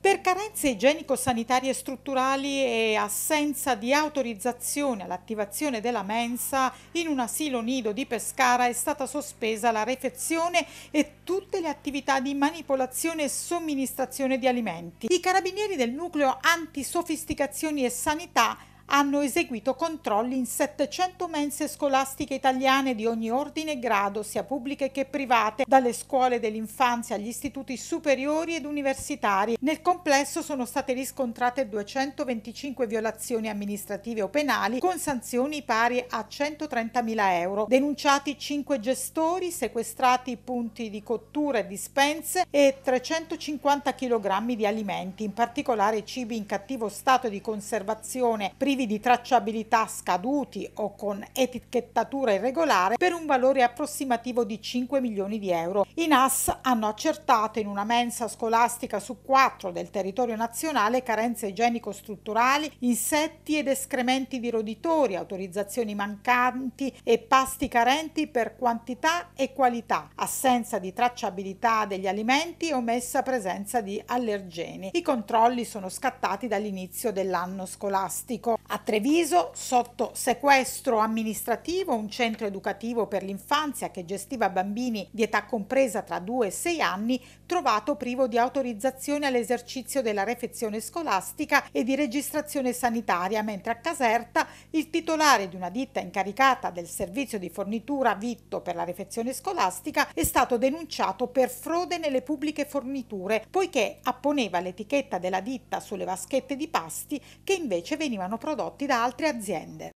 Per carenze igienico-sanitarie strutturali e assenza di autorizzazione all'attivazione della mensa, in un asilo nido di Pescara è stata sospesa la refezione e tutte le attività di manipolazione e somministrazione di alimenti. I carabinieri del nucleo antisofisticazioni e sanità hanno eseguito controlli in 700 mense scolastiche italiane di ogni ordine e grado, sia pubbliche che private, dalle scuole dell'infanzia agli istituti superiori ed universitari. Nel complesso sono state riscontrate 225 violazioni amministrative o penali con sanzioni pari a 130.000 euro, denunciati 5 gestori, sequestrati punti di cottura e dispense e 350 kg di alimenti, in particolare cibi in cattivo stato di conservazione, privi motivi di tracciabilità scaduti o con etichettatura irregolare per un valore approssimativo di 5 milioni di euro. I NAS hanno accertato in una mensa scolastica su 4 del territorio nazionale carenze igienico-strutturali, insetti ed escrementi di roditori, autorizzazioni mancanti e pasti carenti per quantità e qualità, assenza di tracciabilità degli alimenti e omessa presenza di allergeni. I controlli sono scattati dall'inizio dell'anno scolastico. A Treviso, sotto sequestro amministrativo, un centro educativo per l'infanzia che gestiva bambini di età compresa tra 2 e 6 anni, trovato privo di autorizzazione all'esercizio della refezione scolastica e di registrazione sanitaria, mentre a Caserta il titolare di una ditta incaricata del servizio di fornitura vitto per la refezione scolastica è stato denunciato per frode nelle pubbliche forniture, poiché apponeva l'etichetta della ditta sulle vaschette di pasti che invece venivano prodotte prodotti da altre aziende.